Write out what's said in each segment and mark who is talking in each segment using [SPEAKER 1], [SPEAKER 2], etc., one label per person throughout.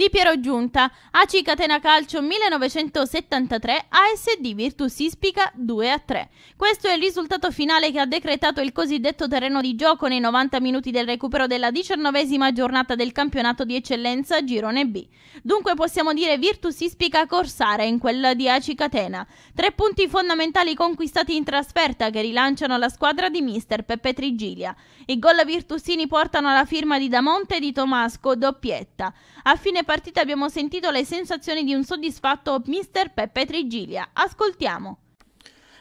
[SPEAKER 1] Di Piero Giunta, AC Catena Calcio 1973, ASD Virtus Ispica 2 a 3. Questo è il risultato finale che ha decretato il cosiddetto terreno di gioco nei 90 minuti del recupero della diciannovesima giornata del campionato di eccellenza Girone B. Dunque possiamo dire Virtus Ispica corsare in quella di AC Catena. Tre punti fondamentali conquistati in trasferta che rilanciano la squadra di mister Peppe Trigilia. I gol virtusini portano alla firma di Damonte e di Tomasco doppietta. A fine partita abbiamo sentito le sensazioni di un soddisfatto mister Peppe Trigilia. Ascoltiamo.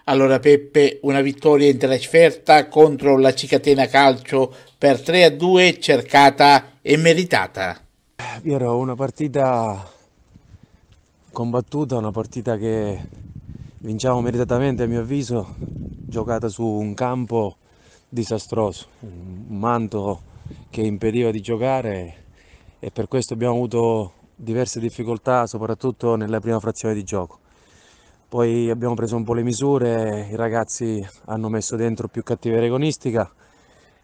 [SPEAKER 2] Allora Peppe, una vittoria in trasferta contro la Cicatena Calcio per 3 a 2 cercata e meritata.
[SPEAKER 3] Era una partita combattuta, una partita che vinciamo meritatamente a mio avviso, giocata su un campo disastroso, un manto che impediva di giocare e per questo abbiamo avuto diverse difficoltà soprattutto nella prima frazione di gioco. Poi abbiamo preso un po' le misure, i ragazzi hanno messo dentro più cattiveria agonistica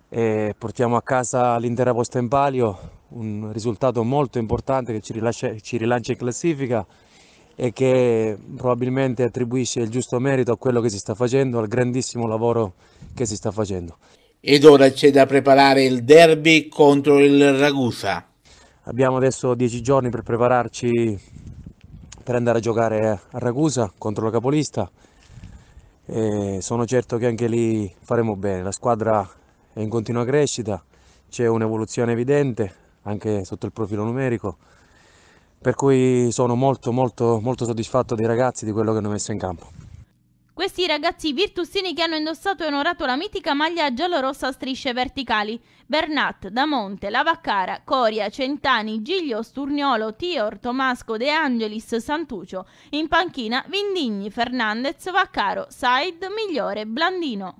[SPEAKER 3] e portiamo a casa l'intera posta in palio, un risultato molto importante che ci, rilascia, ci rilancia in classifica e che probabilmente attribuisce il giusto merito a quello che si sta facendo, al grandissimo lavoro che si sta facendo. Ed
[SPEAKER 2] ora c'è da preparare il derby contro il Ragusa.
[SPEAKER 3] Abbiamo adesso 10 giorni per prepararci per andare a giocare a Ragusa contro la capolista. E sono certo che anche lì faremo bene. La squadra è in continua crescita, c'è un'evoluzione evidente anche sotto il profilo numerico. Per cui sono molto molto molto soddisfatto dei ragazzi di quello che hanno messo in campo.
[SPEAKER 1] Questi ragazzi virtusini che hanno indossato e onorato la mitica maglia giallorossa a strisce verticali. Bernat, Damonte, Lavaccara, Coria, Centani, Giglio, Sturniolo, Tior, Tomasco, De Angelis, Santuccio. In panchina Vindigni, Fernandez, Vaccaro, Said, Migliore, Blandino.